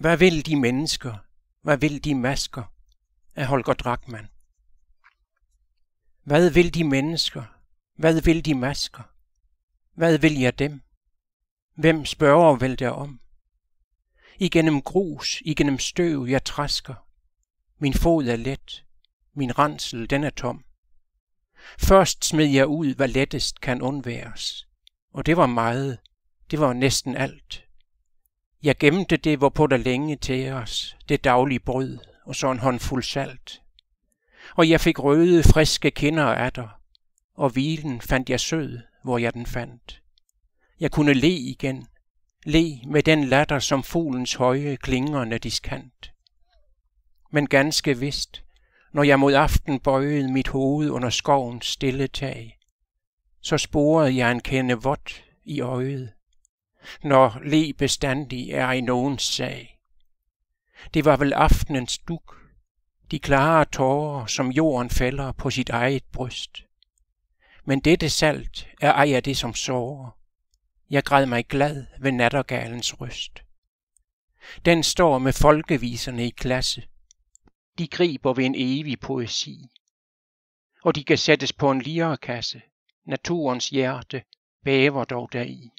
Hvad vil de mennesker? Hvad vil de masker? af Holger Drachmann. Hvad vil de mennesker? Hvad vil de masker? Hvad vil jeg dem? Hvem spørger vel derom? Igennem grus, igennem støv jeg træsker. Min fod er let, min rensel den er tom. Først smed jeg ud, hvad lettest kan undværes. Og det var meget, det var næsten alt. Jeg gemte det, hvorpå der længe til os, det daglige brød, og så en håndfuld salt. Og jeg fik røde, friske kinder af dig, og hvilen fandt jeg sød, hvor jeg den fandt. Jeg kunne le igen, le med den latter som fuglens høje klingerne diskant. Men ganske vist, når jeg mod aften bøjede mit hoved under skovens stille tag, så sporede jeg en kende vådt i øjet, når le bestandig er i nogens sag. Det var vel aftenens duk, de klare tårer, som jorden fælder på sit eget bryst. Men dette salt er ej af det, som sårer. Jeg græd mig glad ved nattergalens ryst. Den står med folkeviserne i klasse. De griber ved en evig poesi. Og de kan sættes på en lirekasse. Naturens hjerte bæver dog deri.